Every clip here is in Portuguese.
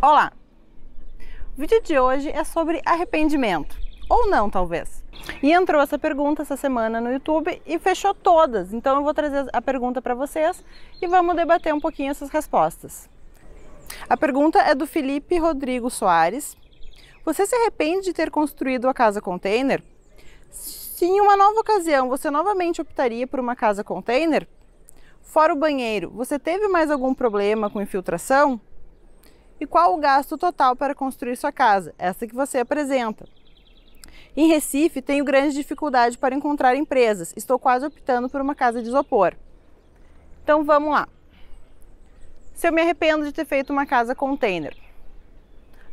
Olá! O vídeo de hoje é sobre arrependimento, ou não talvez. E entrou essa pergunta essa semana no YouTube e fechou todas, então eu vou trazer a pergunta para vocês e vamos debater um pouquinho essas respostas. A pergunta é do Felipe Rodrigo Soares. Você se arrepende de ter construído a casa container? Se em uma nova ocasião você novamente optaria por uma casa container? Fora o banheiro, você teve mais algum problema com infiltração? e qual o gasto total para construir sua casa, essa que você apresenta. Em Recife, tenho grande dificuldade para encontrar empresas, estou quase optando por uma casa de isopor. Então vamos lá. Se eu me arrependo de ter feito uma casa container.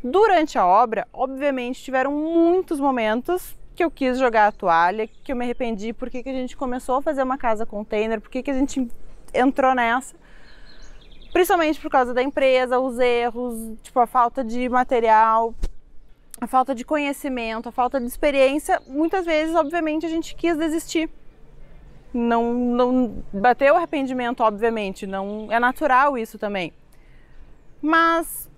Durante a obra, obviamente, tiveram muitos momentos que eu quis jogar a toalha, que eu me arrependi, por que, que a gente começou a fazer uma casa container, por que, que a gente entrou nessa. Principalmente por causa da empresa, os erros, tipo, a falta de material, a falta de conhecimento, a falta de experiência. Muitas vezes, obviamente, a gente quis desistir. Não, não bateu o arrependimento, obviamente, não é natural isso também. Mas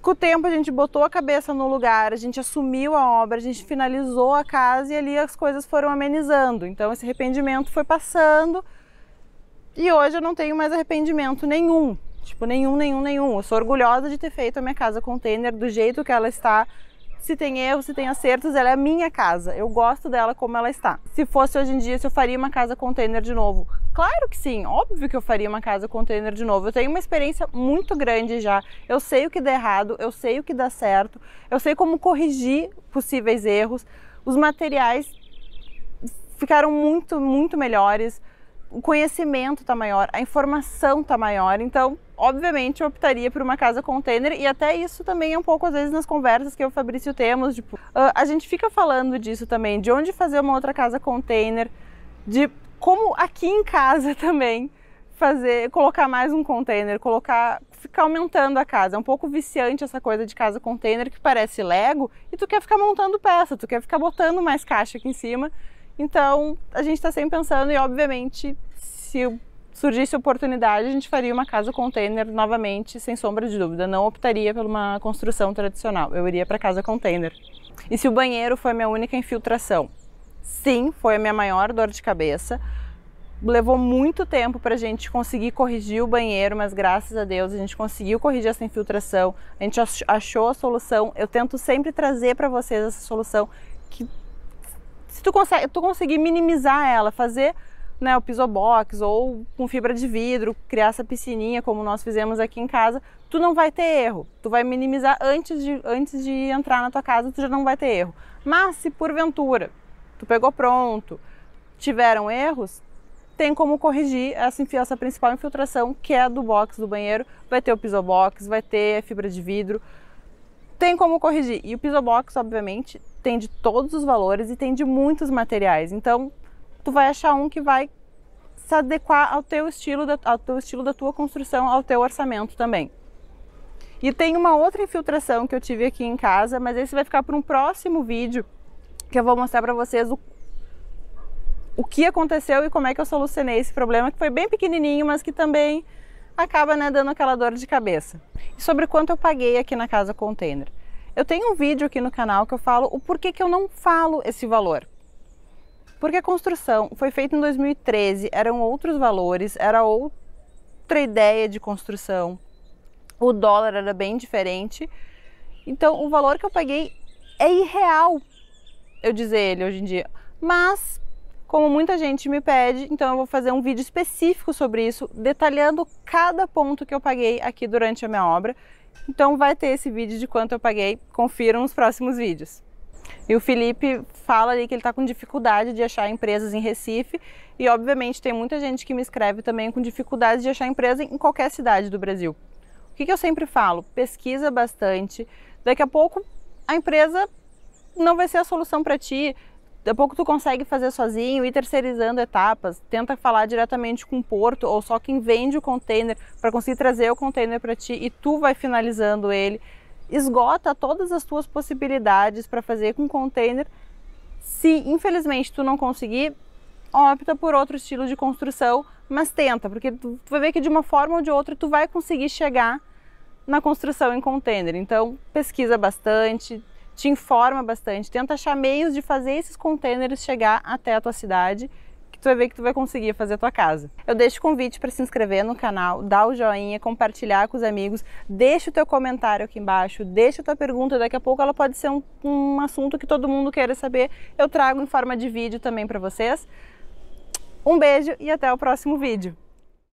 com o tempo a gente botou a cabeça no lugar, a gente assumiu a obra, a gente finalizou a casa e ali as coisas foram amenizando. Então esse arrependimento foi passando e hoje eu não tenho mais arrependimento nenhum. Tipo, nenhum, nenhum, nenhum. Eu sou orgulhosa de ter feito a minha casa container do jeito que ela está. Se tem erros, se tem acertos, ela é minha casa. Eu gosto dela como ela está. Se fosse hoje em dia, se eu faria uma casa container de novo? Claro que sim, óbvio que eu faria uma casa container de novo. Eu tenho uma experiência muito grande já. Eu sei o que dá errado, eu sei o que dá certo, eu sei como corrigir possíveis erros. Os materiais ficaram muito, muito melhores o conhecimento está maior, a informação está maior. Então, obviamente, eu optaria por uma casa container e até isso também é um pouco, às vezes, nas conversas que eu e o Fabrício temos. Tipo, uh, a gente fica falando disso também, de onde fazer uma outra casa container, de como aqui em casa também fazer, colocar mais um container, colocar, ficar aumentando a casa. É um pouco viciante essa coisa de casa container que parece Lego e tu quer ficar montando peça, tu quer ficar botando mais caixa aqui em cima. Então, a gente está sempre pensando e, obviamente, se surgisse oportunidade, a gente faria uma casa container novamente, sem sombra de dúvida. Não optaria por uma construção tradicional. Eu iria para casa container. E se o banheiro foi a minha única infiltração? Sim, foi a minha maior dor de cabeça. Levou muito tempo para a gente conseguir corrigir o banheiro, mas graças a Deus a gente conseguiu corrigir essa infiltração. A gente achou a solução. Eu tento sempre trazer para vocês essa solução que se tu, consegue, tu conseguir minimizar ela, fazer né, o pisobox ou com fibra de vidro, criar essa piscininha como nós fizemos aqui em casa, tu não vai ter erro. Tu vai minimizar antes de, antes de entrar na tua casa, tu já não vai ter erro. Mas se porventura tu pegou pronto, tiveram erros, tem como corrigir essa, essa principal infiltração, que é do box do banheiro. Vai ter o pisobox, vai ter fibra de vidro, tem como corrigir. E o Pisobox, obviamente, tem de todos os valores e tem de muitos materiais. Então, tu vai achar um que vai se adequar ao teu estilo, da, ao teu estilo da tua construção, ao teu orçamento também. E tem uma outra infiltração que eu tive aqui em casa, mas esse vai ficar para um próximo vídeo que eu vou mostrar para vocês o, o que aconteceu e como é que eu solucionei esse problema, que foi bem pequenininho, mas que também acaba né, dando aquela dor de cabeça. E sobre quanto eu paguei aqui na casa container? Eu tenho um vídeo aqui no canal que eu falo o porquê que eu não falo esse valor. Porque a construção foi feita em 2013, eram outros valores, era outra ideia de construção, o dólar era bem diferente. Então o valor que eu paguei é irreal, eu dizer ele hoje em dia. Mas como muita gente me pede, então eu vou fazer um vídeo específico sobre isso, detalhando cada ponto que eu paguei aqui durante a minha obra. Então vai ter esse vídeo de quanto eu paguei, confiram os próximos vídeos. E o Felipe fala ali que ele está com dificuldade de achar empresas em Recife e obviamente tem muita gente que me escreve também com dificuldade de achar empresa em qualquer cidade do Brasil. O que, que eu sempre falo? Pesquisa bastante. Daqui a pouco a empresa não vai ser a solução para ti, Daqui a pouco tu consegue fazer sozinho e terceirizando etapas. Tenta falar diretamente com o porto ou só quem vende o container para conseguir trazer o container para ti e tu vai finalizando ele. Esgota todas as tuas possibilidades para fazer com container. Se infelizmente tu não conseguir, opta por outro estilo de construção, mas tenta, porque tu vai ver que de uma forma ou de outra tu vai conseguir chegar na construção em container. Então, pesquisa bastante, te informa bastante, tenta achar meios de fazer esses contêineres chegar até a tua cidade, que tu vai ver que tu vai conseguir fazer a tua casa. Eu deixo o convite para se inscrever no canal, dar o joinha, compartilhar com os amigos, deixa o teu comentário aqui embaixo, deixa a tua pergunta, daqui a pouco ela pode ser um, um assunto que todo mundo queira saber, eu trago em forma de vídeo também para vocês. Um beijo e até o próximo vídeo!